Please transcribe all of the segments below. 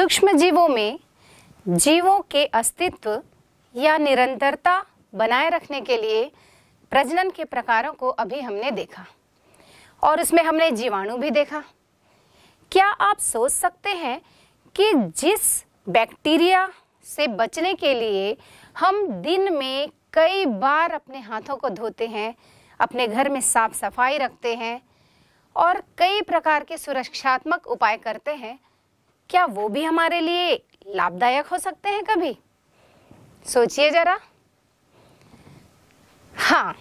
सूक्ष्म जीवों में जीवों के अस्तित्व या निरंतरता बनाए रखने के लिए प्रजनन के प्रकारों को अभी हमने देखा और उसमें हमने जीवाणु भी देखा क्या आप सोच सकते हैं कि जिस बैक्टीरिया से बचने के लिए हम दिन में कई बार अपने हाथों को धोते हैं अपने घर में साफ सफाई रखते हैं और कई प्रकार के सुरक्षात्मक उपाय करते हैं क्या वो भी हमारे लिए लाभदायक हो सकते हैं कभी सोचिए जरा हाँ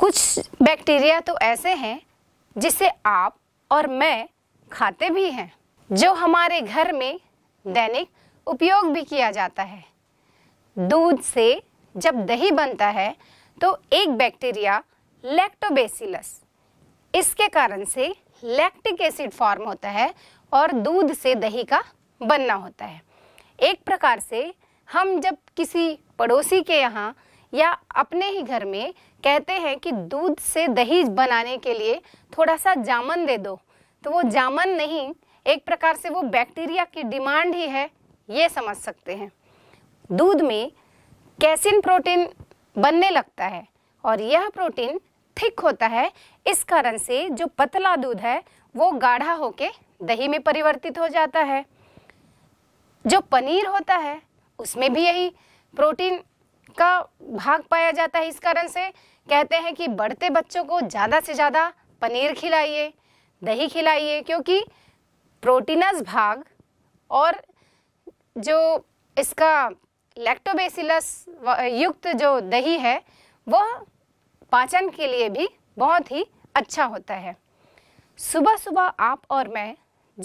कुछ बैक्टीरिया तो ऐसे हैं जिसे आप और मैं खाते भी हैं जो हमारे घर में दैनिक उपयोग भी किया जाता है दूध से जब दही बनता है तो एक बैक्टीरिया लैक्टोबेसिलस इसके कारण से लैक्टिक एसिड फॉर्म होता है और दूध से दही का बनना होता है एक प्रकार से हम जब किसी पड़ोसी के यहाँ या अपने ही घर में कहते हैं कि दूध से दही बनाने के लिए थोड़ा सा जामन दे दो तो वो जामन नहीं एक प्रकार से वो बैक्टीरिया की डिमांड ही है ये समझ सकते हैं दूध में कैसिन प्रोटीन बनने लगता है और यह प्रोटीन थिक होता है इस कारण से जो पतला दूध है वो गाढ़ा होके दही में परिवर्तित हो जाता है जो पनीर होता है उसमें भी यही प्रोटीन का भाग पाया जाता है इस कारण से कहते हैं कि बढ़ते बच्चों को ज़्यादा से ज़्यादा पनीर खिलाइए दही खिलाइए क्योंकि प्रोटीनस भाग और जो इसका लैक्टोबेसिलस युक्त जो दही है वह पाचन के लिए भी बहुत ही अच्छा होता है सुबह सुबह आप और मैं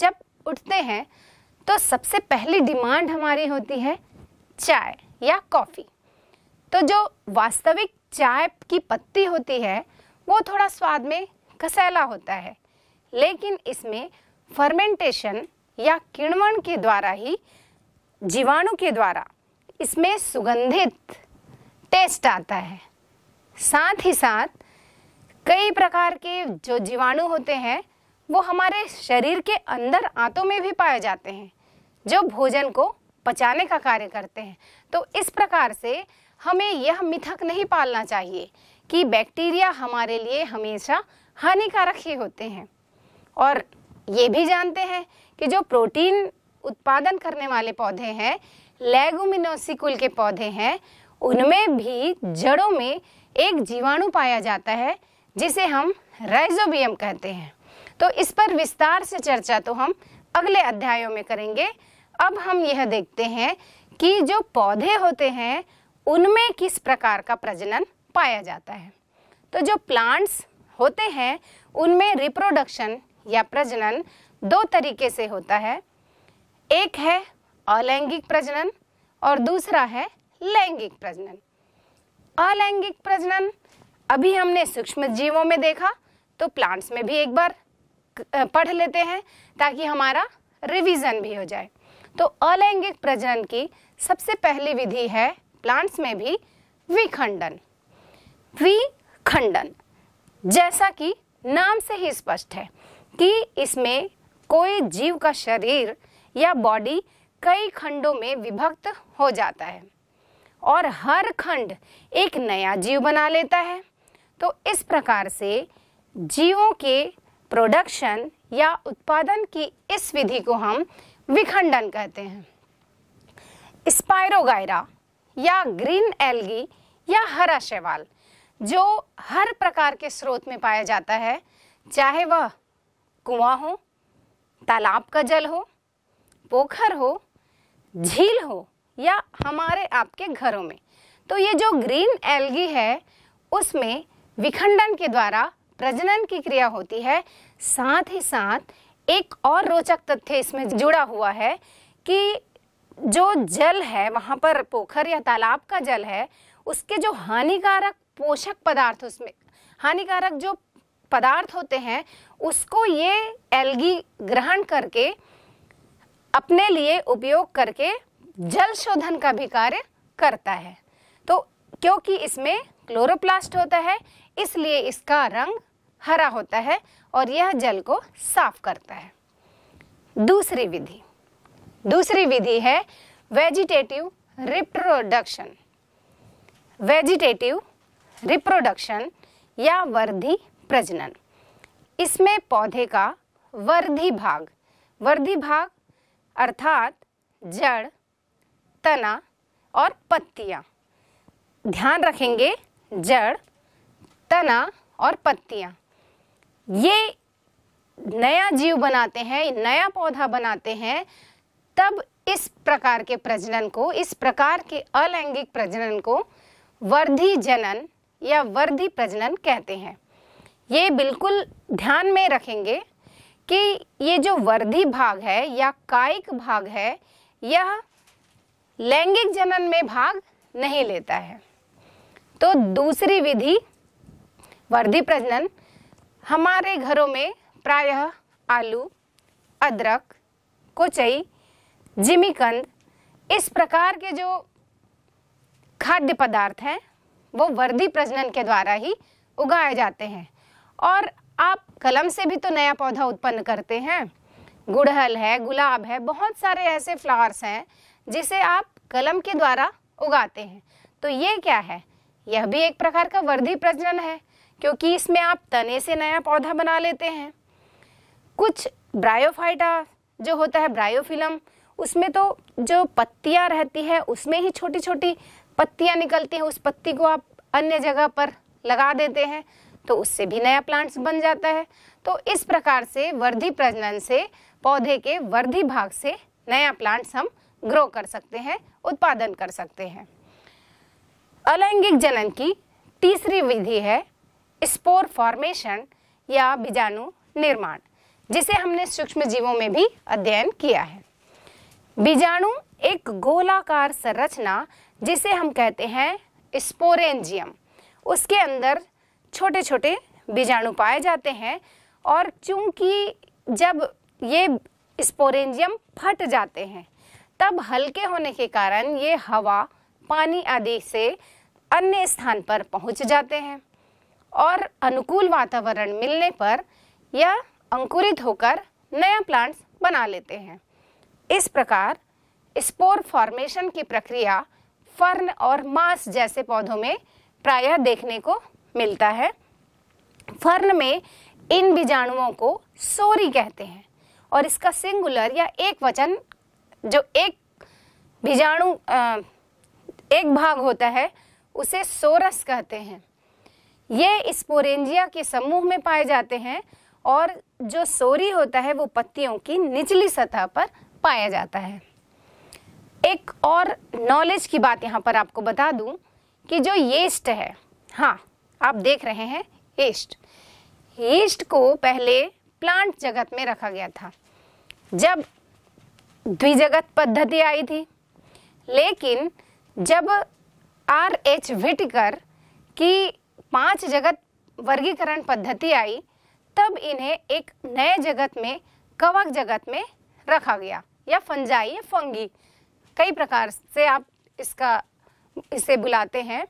जब उठते हैं तो सबसे पहली डिमांड हमारी होती है चाय या कॉफ़ी तो जो वास्तविक चाय की पत्ती होती है वो थोड़ा स्वाद में कसैला होता है लेकिन इसमें फर्मेंटेशन या किण्वन के द्वारा ही जीवाणु के द्वारा इसमें सुगंधित टेस्ट आता है साथ ही साथ कई प्रकार के जो जीवाणु होते हैं वो हमारे शरीर के अंदर आंतों में भी पाए जाते हैं जो भोजन को पचाने का कार्य करते हैं तो इस प्रकार से हमें यह मिथक नहीं पालना चाहिए कि बैक्टीरिया हमारे लिए हमेशा हानिकारक ही होते हैं और ये भी जानते हैं कि जो प्रोटीन उत्पादन करने वाले पौधे हैं लेगुमिनोसी के पौधे हैं उनमें भी जड़ों में एक जीवाणु पाया जाता है जिसे हम राइजोबियम कहते हैं तो इस पर विस्तार से चर्चा तो हम अगले अध्यायों में करेंगे अब हम यह देखते हैं कि जो पौधे होते हैं उनमें किस प्रकार का प्रजनन पाया जाता है तो जो प्लांट्स होते हैं उनमें रिप्रोडक्शन या प्रजनन दो तरीके से होता है एक है अलैंगिक प्रजनन और दूसरा है लैंगिक प्रजनन अलैंगिक प्रजनन अभी हमने सूक्ष्म जीवों में देखा तो प्लांट्स में भी एक बार पढ़ लेते हैं ताकि हमारा रिवीजन भी हो जाए तो अलैंगिक प्रजनन की सबसे पहली विधि है प्लांट्स में भी विखंडन विखंडन जैसा कि नाम से ही स्पष्ट है कि इसमें कोई जीव का शरीर या बॉडी कई खंडों में विभक्त हो जाता है और हर खंड एक नया जीव बना लेता है तो इस प्रकार से जीवों के प्रोडक्शन या उत्पादन की इस विधि को हम विखंडन कहते हैं स्पायरोगायरा या ग्रीन एल्गी या हरा शैवाल जो हर प्रकार के स्रोत में पाया जाता है चाहे वह कुआं हो तालाब का जल हो पोखर हो झील हो या हमारे आपके घरों में तो ये जो ग्रीन एल्गी है उसमें विखंडन के द्वारा प्रजनन की क्रिया होती है साथ ही साथ एक और रोचक तथ्य इसमें जुड़ा हुआ है कि जो जल है वहाँ पर पोखर या तालाब का जल है उसके जो हानिकारक पोषक पदार्थ उसमें हानिकारक जो पदार्थ होते हैं उसको ये एल्गी ग्रहण करके अपने लिए उपयोग करके जल शोधन का भी कार्य करता है तो क्योंकि इसमें क्लोरोप्लास्ट होता है इसलिए इसका रंग हरा होता है और यह जल को साफ करता है दूसरी विधि दूसरी विधि है वेजिटेटिव रिप्रोडक्शन वेजिटेटिव रिप्रोडक्शन या वर्धी प्रजनन इसमें पौधे का वर्धी भाग वर्धी भाग अर्थात जड़ तना और पत्तियाँ ध्यान रखेंगे जड़ तना और पत्तियाँ ये नया जीव बनाते हैं नया पौधा बनाते हैं तब इस प्रकार के प्रजनन को इस प्रकार के अलैंगिक प्रजनन को वर्धी जनन या वर्धी प्रजनन कहते हैं ये बिल्कुल ध्यान में रखेंगे कि ये जो वर्धी भाग है या कायिक भाग है यह लैंगिक जनन में भाग नहीं लेता है तो दूसरी विधि वर्धी प्रजनन हमारे घरों में प्रायः आलू अदरक कोचई जिमीकंद इस प्रकार के जो खाद्य पदार्थ हैं वो वर्दी प्रजनन के द्वारा ही उगाए जाते हैं और आप कलम से भी तो नया पौधा उत्पन्न करते हैं गुड़हल है गुलाब है बहुत सारे ऐसे फ्लावर्स हैं जिसे आप कलम के द्वारा उगाते हैं तो ये क्या है यह भी एक प्रकार का वर्धी प्रजनन है क्योंकि इसमें आप तने से नया पौधा बना लेते हैं कुछ ब्रायोफाइटा जो होता है ब्रायोफिलम उसमें तो जो पत्तियाँ रहती है उसमें ही छोटी छोटी पत्तियाँ निकलती हैं उस पत्ती को आप अन्य जगह पर लगा देते हैं तो उससे भी नया प्लांट्स बन जाता है तो इस प्रकार से वृद्धि प्रजनन से पौधे के वृद्धि भाग से नया प्लांट्स हम ग्रो कर सकते हैं उत्पादन कर सकते हैं अलैंगिक जनन की तीसरी विधि है स्पोर फॉर्मेशन या बीजाणु निर्माण जिसे हमने सूक्ष्म जीवों में भी अध्ययन किया है बीजाणु एक गोलाकार संरचना जिसे हम कहते हैं स्पोरेंजियम उसके अंदर छोटे छोटे बीजाणु पाए जाते हैं और चूंकि जब ये स्पोरेंजियम फट जाते हैं तब हल्के होने के कारण ये हवा पानी आदि से अन्य स्थान पर पहुंच जाते हैं और अनुकूल वातावरण मिलने पर यह अंकुरित होकर नया प्लांट्स बना लेते हैं इस प्रकार स्पोर फॉर्मेशन की प्रक्रिया फर्न और मांस जैसे पौधों में प्रायः देखने को मिलता है फर्न में इन बीजाणुओं को सोरी कहते हैं और इसका सिंगुलर या एक वचन जो एक बीजाणु एक भाग होता है उसे सोरस कहते हैं ये स्पोरेंजिया के समूह में पाए जाते हैं और जो सोरी होता है वो पत्तियों की निचली सतह पर पाया जाता है एक और नॉलेज की बात यहाँ पर आपको बता दूं कि जो येस्ट है हाँ आप देख रहे हैं ईस्ट येस्ट को पहले प्लांट जगत में रखा गया था जब द्विजगत पद्धति आई थी लेकिन जब आर एच विटकर की पांच जगत वर्गीकरण पद्धति आई तब इन्हें एक नए जगत में कवक जगत में रखा गया या फंजाई या फंगी कई प्रकार से आप इसका इसे बुलाते हैं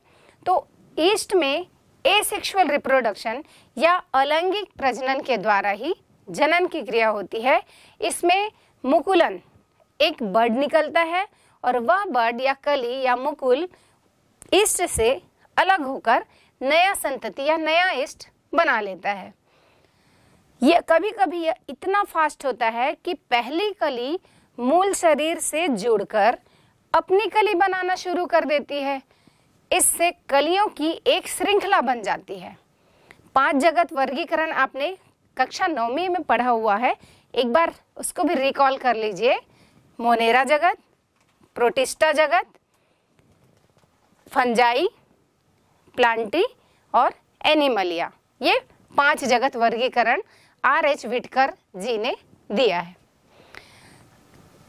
तो ईस्ट में एसेक्सुअल रिप्रोडक्शन या अलैंगिक प्रजनन के द्वारा ही जनन की क्रिया होती है इसमें मुकुलन एक बर्ड निकलता है और वह बर्ड या कली या मुकुल ईस्ट से अलग होकर नया संतति या नया इष्ट बना लेता है यह कभी कभी यह इतना फास्ट होता है कि पहली कली मूल शरीर से जुड़कर अपनी कली बनाना शुरू कर देती है इससे कलियों की एक श्रृंखला बन जाती है पांच जगत वर्गीकरण आपने कक्षा नौवीं में पढ़ा हुआ है एक बार उसको भी रिकॉल कर लीजिए मोनेरा जगत प्रोटिस्टा जगत फंजाई प्लांटी और एनिमलिया ये पांच जगत वर्गीकरण आर एच विटकर जी ने दिया है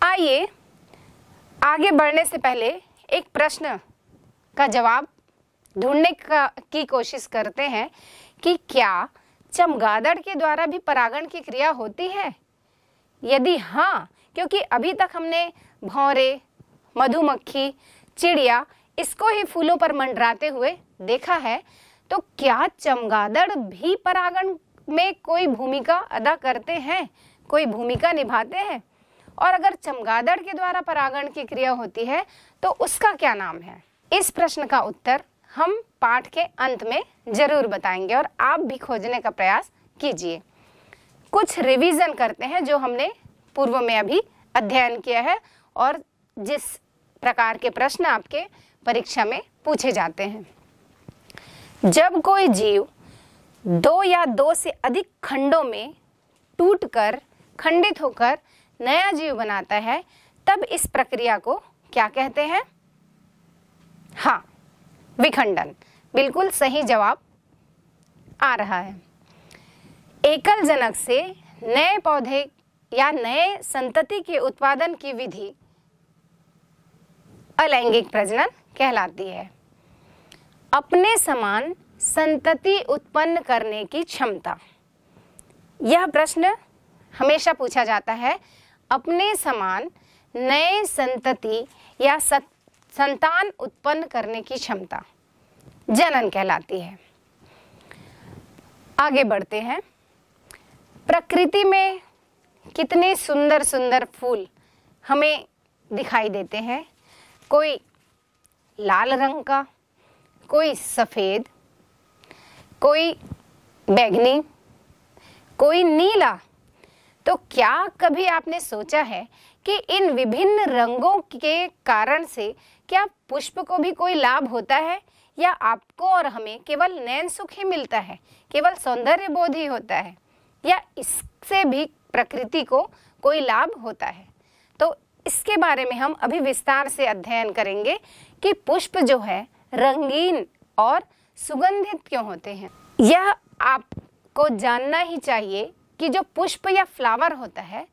आइए आगे बढ़ने से पहले एक प्रश्न का जवाब ढूंढने का की कोशिश करते हैं कि क्या चमगादड़ के द्वारा भी परागण की क्रिया होती है यदि हाँ क्योंकि अभी तक हमने भौरे मधुमक्खी चिड़िया इसको ही फूलों पर मंडराते हुए देखा है तो क्या चमगादड़ भी परागण में कोई भूमिका अदा करते हैं कोई भूमिका निभाते हैं और अगर चमगादड़ के द्वारा परागण की क्रिया होती है तो उसका क्या नाम है इस प्रश्न का उत्तर हम पाठ के अंत में जरूर बताएंगे और आप भी खोजने का प्रयास कीजिए कुछ रिवीजन करते हैं जो हमने पूर्व में अभी अध्ययन किया है और जिस प्रकार के प्रश्न आपके परीक्षा में पूछे जाते हैं जब कोई जीव दो या दो से अधिक खंडों में टूटकर खंडित होकर नया जीव बनाता है तब इस प्रक्रिया को क्या कहते हैं हाँ विखंडन बिल्कुल सही जवाब आ रहा है एकल जनक से नए पौधे या नए संतति के उत्पादन की विधि अलैंगिक प्रजनन कहलाती है अपने समान संतति उत्पन्न करने की क्षमता यह प्रश्न हमेशा पूछा जाता है अपने समान नए संतति या संतान उत्पन्न करने की क्षमता जनन कहलाती है आगे बढ़ते हैं प्रकृति में कितने सुंदर सुंदर फूल हमें दिखाई देते हैं कोई लाल रंग का कोई सफ़ेद कोई बैगनी कोई नीला तो क्या कभी आपने सोचा है कि इन विभिन्न रंगों के कारण से क्या पुष्प को भी कोई लाभ होता है या आपको और हमें केवल नैन सुख ही मिलता है केवल सौंदर्य बोध ही होता है या इससे भी प्रकृति को कोई लाभ होता है तो इसके बारे में हम अभी विस्तार से अध्ययन करेंगे कि पुष्प जो है रंगीन और सुगंधित क्यों होते हैं यह आपको जानना ही चाहिए कि जो पुष्प या फ्लावर होता है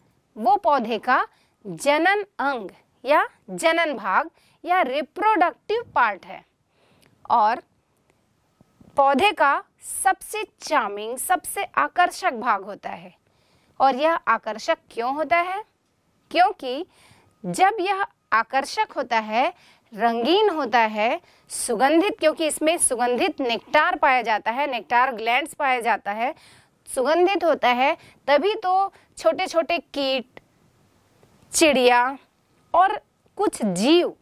वो पौधे का जनन अंग या जनन भाग या रिप्रोडक्टिव पार्ट है और पौधे का सबसे चार्मिंग सबसे आकर्षक भाग होता है और यह आकर्षक क्यों होता है क्योंकि जब यह आकर्षक होता है रंगीन होता है सुगंधित क्योंकि इसमें सुगंधित नेक्टार पाया जाता है नेक्टार ग्लैंड्स पाया जाता है सुगंधित होता है तभी तो छोटे छोटे कीट चिड़िया और कुछ जीव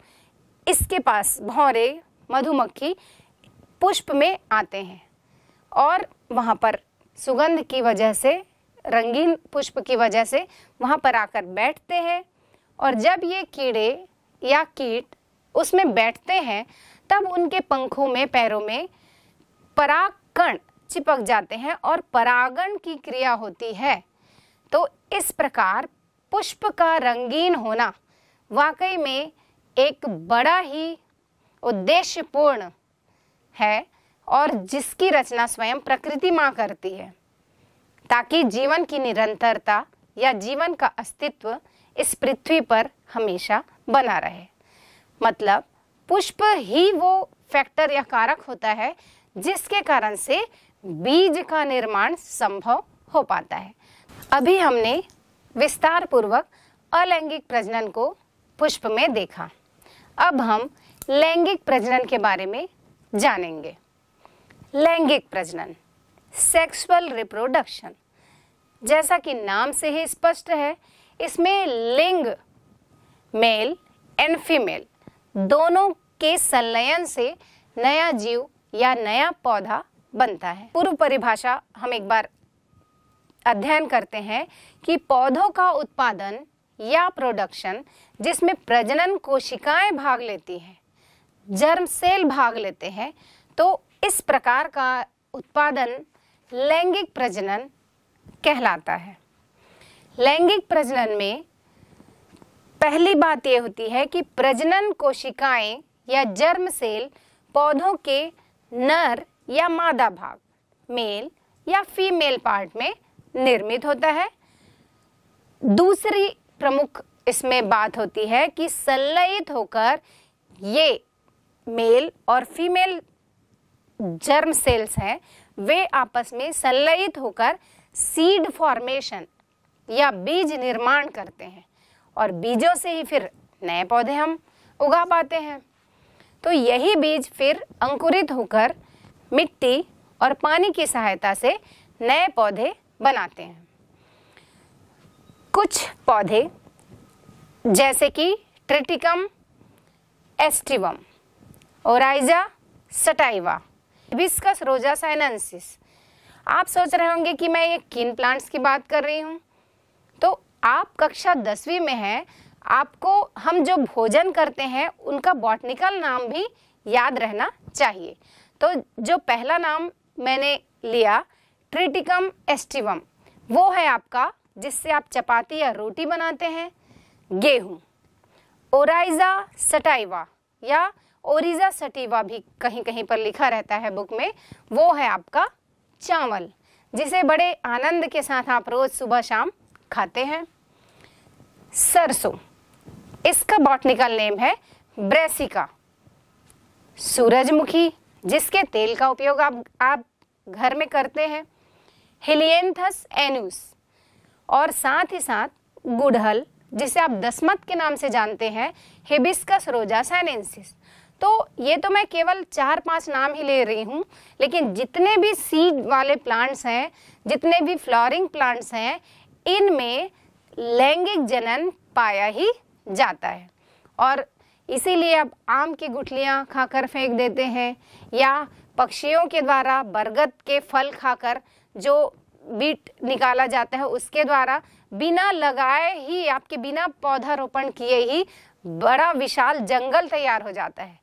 इसके पास भौरे मधुमक्खी पुष्प में आते हैं और वहाँ पर सुगंध की वजह से रंगीन पुष्प की वजह से वहाँ पर आकर बैठते हैं और जब ये कीड़े या कीट उसमें बैठते हैं तब उनके पंखों में पैरों में परागकण चिपक जाते हैं और परागण की क्रिया होती है तो इस प्रकार पुष्प का रंगीन होना वाकई में एक बड़ा ही उद्देश्यपूर्ण है और जिसकी रचना स्वयं प्रकृति माँ करती है ताकि जीवन की निरंतरता या जीवन का अस्तित्व इस पृथ्वी पर हमेशा बना रहे मतलब पुष्प ही वो फैक्टर या कारक होता है जिसके कारण से बीज का निर्माण संभव हो पाता है अभी हमने विस्तार पूर्वक अलैंगिक प्रजनन को पुष्प में देखा अब हम लैंगिक प्रजनन के बारे में जानेंगे लैंगिक प्रजनन सेक्सुअल रिप्रोडक्शन जैसा कि नाम से ही स्पष्ट है इसमें लिंग मेल एंड फीमेल दोनों के संलयन से नया जीव या नया पौधा बनता है पूर्व परिभाषा हम एक बार अध्ययन करते हैं कि पौधों का उत्पादन या प्रोडक्शन जिसमें प्रजनन कोशिकाएं भाग लेती हैं जर्म सेल भाग लेते हैं तो इस प्रकार का उत्पादन लैंगिक प्रजनन कहलाता है लैंगिक प्रजनन में पहली बात यह होती है कि प्रजनन कोशिकाएं या जर्म सेल पौधों के नर या मादा भाग मेल या फीमेल पार्ट में निर्मित होता है दूसरी प्रमुख इसमें बात होती है कि संलयित होकर ये मेल और फीमेल जर्म सेल्स हैं वे आपस में संलयित होकर सीड फॉर्मेशन या बीज निर्माण करते हैं और बीजों से ही फिर नए पौधे हम उगा पाते हैं तो यही बीज फिर अंकुरित होकर मिट्टी और पानी की सहायता से नए पौधे बनाते हैं कुछ पौधे जैसे कि Triticum aestivum Oryza sativa Hibiscus rosa sinensis आप सोच रहे होंगे कि मैं ये किन प्लांट्स की बात कर रही हूँ आप कक्षा दसवीं में हैं आपको हम जो भोजन करते हैं उनका बॉटनिकल नाम भी याद रहना चाहिए तो जो पहला नाम मैंने लिया ट्रिटिकम एस्टिवम वो है आपका जिससे आप चपाती या रोटी बनाते हैं गेहूँ ओराइजा सटाइवा या ओरिजा सटीवा भी कहीं कहीं पर लिखा रहता है बुक में वो है आपका चावल जिसे बड़े आनंद के साथ आप रोज़ सुबह शाम खाते हैं सरसों इसका बॉटनिकल नेम है ब्रेसिका सूरजमुखी जिसके तेल का उपयोग आप आप घर में करते हैं हिलियंथस एनुस और साथ ही साथ गुड़हल जिसे आप दसमत के नाम से जानते हैं हिबिस्कस रोजा साइनेंसिस तो ये तो मैं केवल चार पांच नाम ही ले रही हूँ लेकिन जितने भी सीड वाले प्लांट्स हैं जितने भी फ्लॉरिंग प्लांट्स हैं इनमें लैंगिक जनन पाया ही जाता है और इसीलिए अब आम की गुठलियाँ खाकर फेंक देते हैं या पक्षियों के द्वारा बरगद के फल खाकर जो बीट निकाला जाता है उसके द्वारा बिना लगाए ही आपके बिना पौधारोपण किए ही बड़ा विशाल जंगल तैयार हो जाता है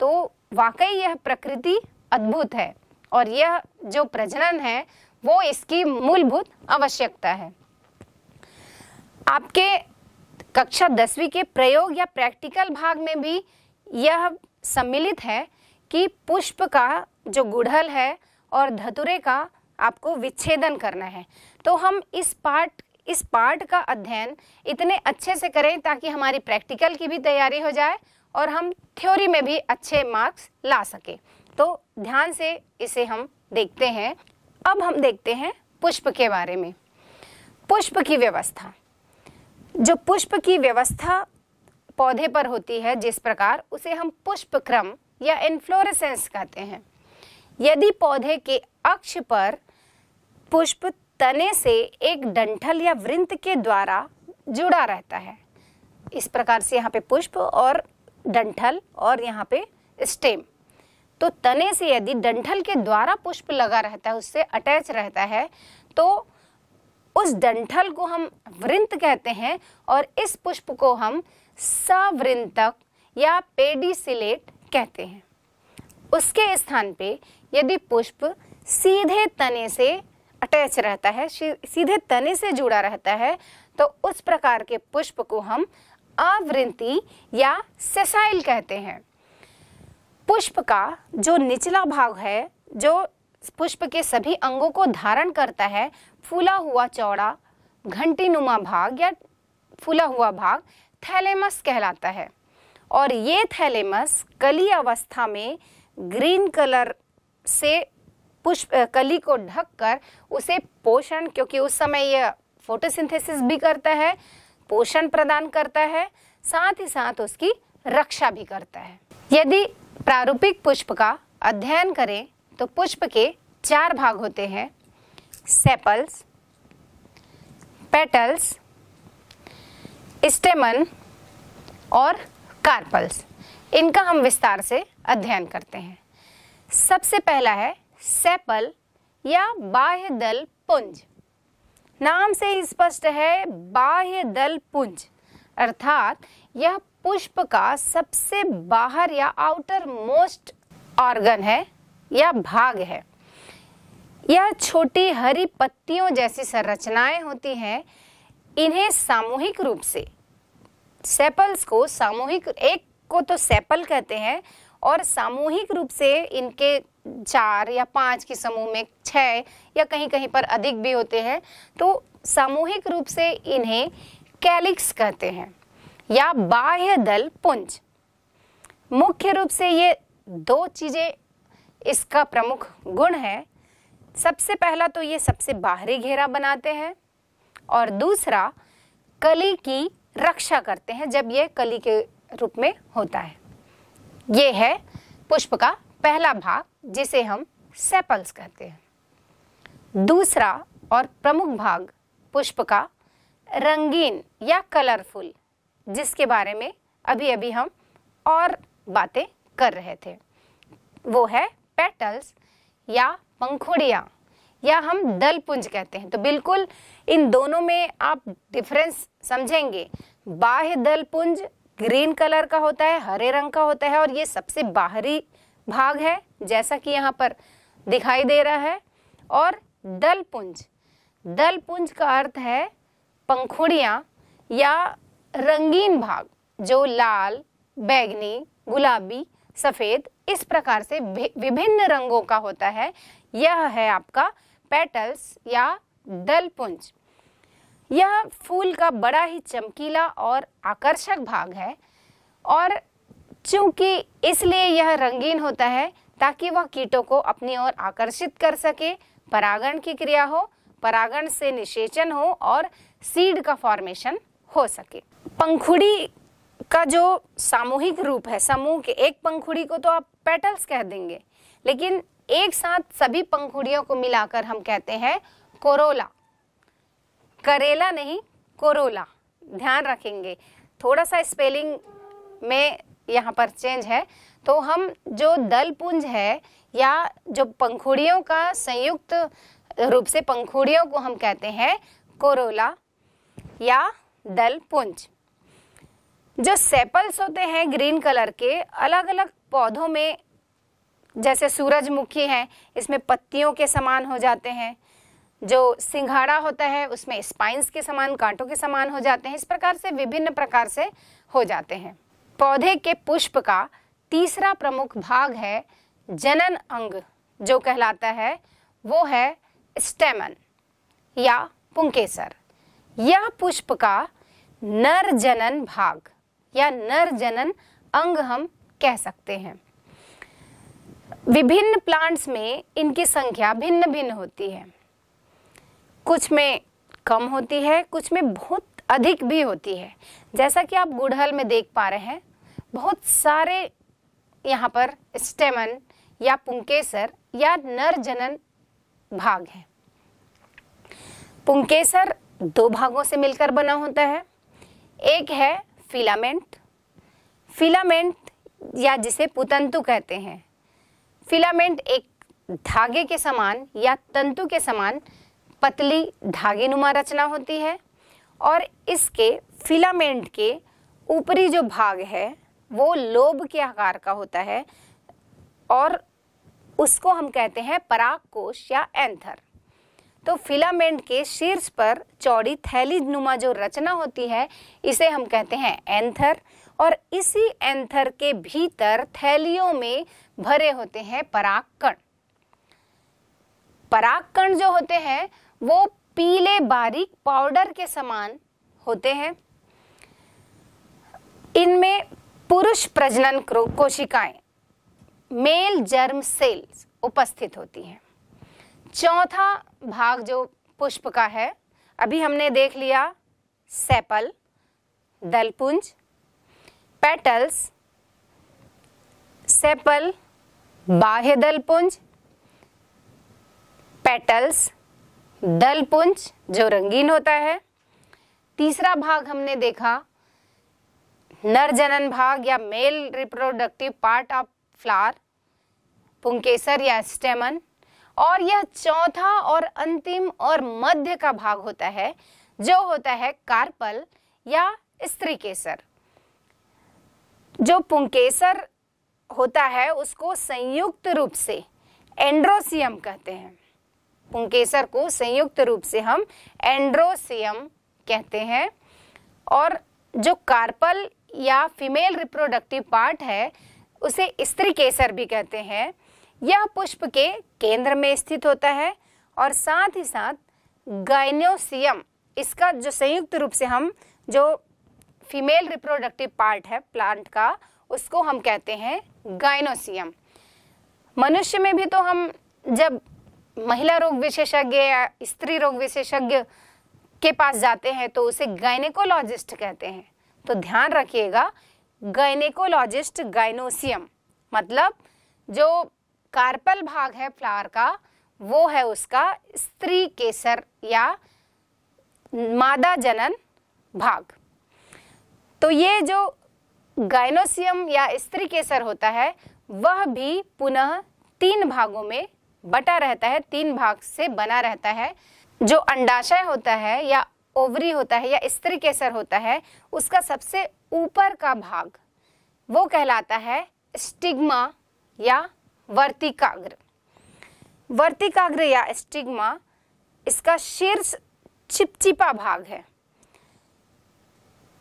तो वाकई यह प्रकृति अद्भुत है और यह जो प्रजनन है वो इसकी मूलभूत आवश्यकता है आपके कक्षा दसवीं के प्रयोग या प्रैक्टिकल भाग में भी यह सम्मिलित है कि पुष्प का जो गुड़हल है और धतुरे का आपको विच्छेदन करना है तो हम इस पार्ट इस पार्ट का अध्ययन इतने अच्छे से करें ताकि हमारी प्रैक्टिकल की भी तैयारी हो जाए और हम थ्योरी में भी अच्छे मार्क्स ला सके तो ध्यान से इसे हम देखते हैं अब हम देखते हैं पुष्प के बारे में पुष्प की व्यवस्था जो पुष्प की व्यवस्था पौधे पर होती है जिस प्रकार उसे हम पुष्प क्रम या इन्फ्लोरेसेंस कहते हैं यदि पौधे के अक्ष पर पुष्प तने से एक डंठल या वृंत के द्वारा जुड़ा रहता है इस प्रकार से यहाँ पे पुष्प और डंठल और यहाँ पे स्टेम तो तने से यदि डंठल के द्वारा पुष्प लगा रहता है उससे अटैच रहता है तो उस डंठल को हम वृंत कहते हैं और इस पुष्प को हम सवृंतक या पेडिसिलेट कहते हैं उसके स्थान पे यदि पुष्प सीधे तने से अटैच रहता है सीधे तने से जुड़ा रहता है तो उस प्रकार के पुष्प को हम अवृंती या सेसाइल कहते हैं पुष्प का जो निचला भाग है जो पुष्प के सभी अंगों को धारण करता है फूला हुआ चौड़ा घंटी नुमा भाग या फूला हुआ भाग थैलेमस कहलाता है और ये थैलेमस कली अवस्था में ग्रीन कलर से पुष्प कली को ढककर उसे पोषण क्योंकि उस समय यह फोटोसिंथेसिस भी करता है पोषण प्रदान करता है साथ ही साथ उसकी रक्षा भी करता है यदि प्रारूपिक पुष्प का अध्ययन करें तो पुष्प के चार भाग होते हैं सेपल्स पेटल्स स्टेमन और कार्पल्स इनका हम विस्तार से अध्ययन करते हैं सबसे पहला है सेपल या बाह्य दल पुंज नाम से ही स्पष्ट है बाह्य दल पुंज अर्थात यह पुष्प का सबसे बाहर या आउटर मोस्ट ऑर्गन है या भाग है यह छोटी हरी पत्तियों जैसी संरचनाएं होती हैं इन्हें सामूहिक रूप से सेपल्स को सामूहिक एक को तो सेपल कहते हैं और सामूहिक रूप से इनके चार या पांच के समूह में छह या कहीं कहीं पर अधिक भी होते हैं तो सामूहिक रूप से इन्हें कैलिक्स कहते हैं या बाह्य दल पुंज मुख्य रूप से ये दो चीज़ें इसका प्रमुख गुण है सबसे पहला तो ये सबसे बाहरी घेरा बनाते हैं और दूसरा कली की रक्षा करते हैं जब ये कली के रूप में होता है ये है पुष्प का पहला भाग जिसे हम सेपल्स कहते हैं दूसरा और प्रमुख भाग पुष्प का रंगीन या कलरफुल जिसके बारे में अभी अभी हम और बातें कर रहे थे वो है पेटल्स या पंखुड़ियाँ या हम दलपुंज कहते हैं तो बिल्कुल इन दोनों में आप डिफरेंस समझेंगे बाह्य दलपुंज ग्रीन कलर का होता है हरे रंग का होता है और ये सबसे बाहरी भाग है जैसा कि यहाँ पर दिखाई दे रहा है और दलपुंज दलपुंज का अर्थ है पंखुड़ियाँ या रंगीन भाग जो लाल बैगनी गुलाबी सफ़ेद इस प्रकार से विभिन्न रंगों का होता है यह है आपका पेटल्स या दलपुंज यह फूल का बड़ा ही चमकीला और आकर्षक भाग है और चूंकि इसलिए यह रंगीन होता है ताकि वह कीटों को अपनी ओर आकर्षित कर सके परागण की क्रिया हो परागण से निषेचन हो और सीड का फॉर्मेशन हो सके पंखुड़ी उसका जो सामूहिक रूप है समूह के एक पंखुड़ी को तो आप पेटल्स कह देंगे लेकिन एक साथ सभी पंखुड़ियों को मिलाकर हम कहते हैं कोरोला करेला नहीं कोरोला ध्यान रखेंगे थोड़ा सा स्पेलिंग में यहाँ पर चेंज है तो हम जो दल पुंज है या जो पंखुड़ियों का संयुक्त रूप से पंखुड़ियों को हम कहते हैं कोरोला या दलपुंज जो सेपल्स होते हैं ग्रीन कलर के अलग अलग पौधों में जैसे सूरजमुखी है इसमें पत्तियों के समान हो जाते हैं जो सिंघाड़ा होता है उसमें स्पाइंस के समान कांटों के समान हो जाते हैं इस प्रकार से विभिन्न प्रकार से हो जाते हैं पौधे के पुष्प का तीसरा प्रमुख भाग है जनन अंग जो कहलाता है वो है स्टेमन या पुंकेसर यह पुष्प का नर जनन भाग या नर जनन अंग हम कह सकते हैं विभिन्न प्लांट्स में इनकी संख्या भिन्न भिन्न होती है कुछ में कम होती है कुछ में बहुत अधिक भी होती है जैसा कि आप गुड़हल में देख पा रहे हैं बहुत सारे यहाँ पर स्टेमन या पुंकेसर या नर जनन भाग है पुंकेसर दो भागों से मिलकर बना होता है एक है फिलामेंट फिलामेंट या जिसे पुतंतु कहते हैं फिलामेंट एक धागे के समान या तंतु के समान पतली धागे नुमा रचना होती है और इसके फिलामेंट के ऊपरी जो भाग है वो लोब के आकार का होता है और उसको हम कहते हैं पराग कोश या एंथर तो फिलामेंट के शीर्ष पर चौड़ी थैली नुमा जो रचना होती है इसे हम कहते हैं एंथर और इसी एंथर के भीतर थैलियों में भरे होते हैं पराग कण पराग कण जो होते हैं वो पीले बारीक पाउडर के समान होते हैं इनमें पुरुष प्रजनन कोशिकाएं मेल जर्म सेल्स उपस्थित होती हैं चौथा भाग जो पुष्प का है अभी हमने देख लिया सेपल दलपुंज पेटल्स सेपल बाह्य दलपुंज पेटल्स दलपुंज जो रंगीन होता है तीसरा भाग हमने देखा नर जनन भाग या male reproductive part of flower पुंकेसर या स्टेमन और यह चौथा और अंतिम और मध्य का भाग होता है जो होता है कार्पल या स्त्री केसर जो पुंकेसर होता है उसको संयुक्त रूप से एंड्रोसियम कहते हैं पुंकेसर को संयुक्त रूप से हम एंड्रोसियम कहते हैं और जो कार्पल या फीमेल रिप्रोडक्टिव पार्ट है उसे स्त्री केसर भी कहते हैं यह पुष्प के केंद्र में स्थित होता है और साथ ही साथ गाइनोसियम इसका जो संयुक्त रूप से हम जो फीमेल रिप्रोडक्टिव पार्ट है प्लांट का उसको हम कहते हैं गाइनोसियम मनुष्य में भी तो हम जब महिला रोग विशेषज्ञ या स्त्री रोग विशेषज्ञ के पास जाते हैं तो उसे गायनेकोलॉजिस्ट कहते हैं तो ध्यान रखिएगा गायनेकोलॉजिस्ट गायनोसियम मतलब जो कार्पल भाग है फ्लावर का वो है उसका स्त्री केसर या मादा जनन भाग तो ये जो गायनोसियम या स्त्री केसर होता है वह भी पुनः तीन भागों में बटा रहता है तीन भाग से बना रहता है जो अंडाशय होता है या ओवरी होता है या स्त्री केसर होता है उसका सबसे ऊपर का भाग वो कहलाता है स्टिग्मा या वर्तिकाग्र वर्तिकाग्र या स्टिग्मा इसका शीर्ष चिपचिपा भाग है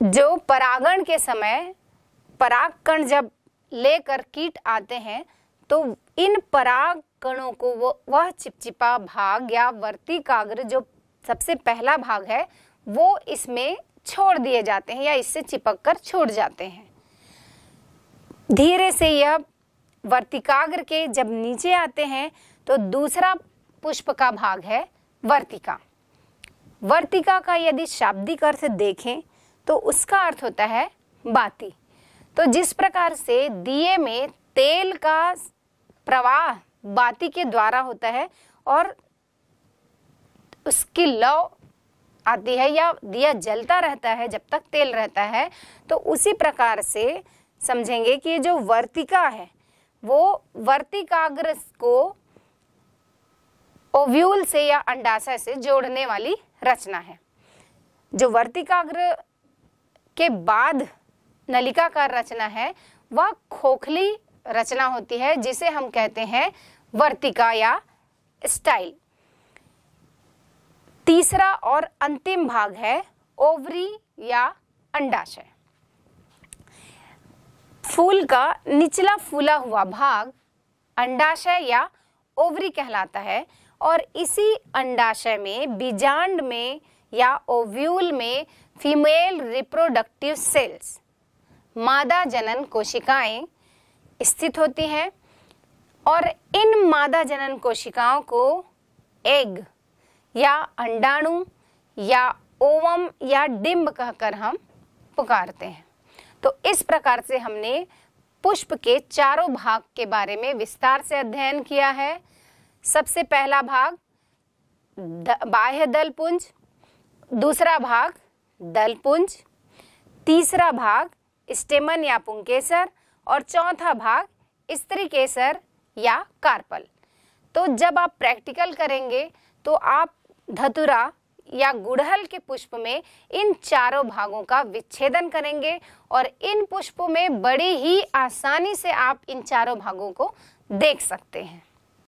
जो परागण के समय पराग कण जब लेकर कीट आते हैं तो इन पराग कणों को वह चिपचिपा भाग या वर्तिकाग्र जो सबसे पहला भाग है वो इसमें छोड़ दिए जाते हैं या इससे चिपक कर छोड़ जाते हैं धीरे से यह वर्तिकाग्र के जब नीचे आते हैं तो दूसरा पुष्प का भाग है वर्तिका वर्तिका का यदि शाब्दिक अर्थ देखें तो उसका अर्थ होता है बाती तो जिस प्रकार से दिए में तेल का प्रवाह बाती के द्वारा होता है और उसकी लौ आती है या दिया जलता रहता है जब तक तेल रहता है तो उसी प्रकार से समझेंगे कि ये जो वर्तिका है वो वर्तिकाग्र को ओव्यूल से या अंडाशय से जोड़ने वाली रचना है जो वर्तिकाग्र के बाद नलिका का रचना है वह खोखली रचना होती है जिसे हम कहते हैं वर्तिका या स्टाइल तीसरा और अंतिम भाग है ओवरी या अंडाशय फूल का निचला फूला हुआ भाग अंडाशय या ओवरी कहलाता है और इसी अंडाशय में बीजांड में या ओव्यूल में फीमेल रिप्रोडक्टिव सेल्स मादा जनन कोशिकाएं स्थित होती हैं और इन मादा जनन कोशिकाओं को एग या अंडाणु या ओवम या डिम्ब कहकर हम पुकारते हैं तो इस प्रकार से हमने पुष्प के चारों भाग के बारे में विस्तार से अध्ययन किया है सबसे पहला भाग बाह्य दल पुंज दूसरा भाग दल पुंज तीसरा भाग स्टेमन या पुंकेसर और चौथा भाग स्त्री केसर या कार्पल तो जब आप प्रैक्टिकल करेंगे तो आप धतुरा या गुड़हल के पुष्प में इन चारों भागों का विच्छेदन करेंगे और इन पुष्पों में बड़ी ही आसानी से आप इन चारों भागों को देख सकते हैं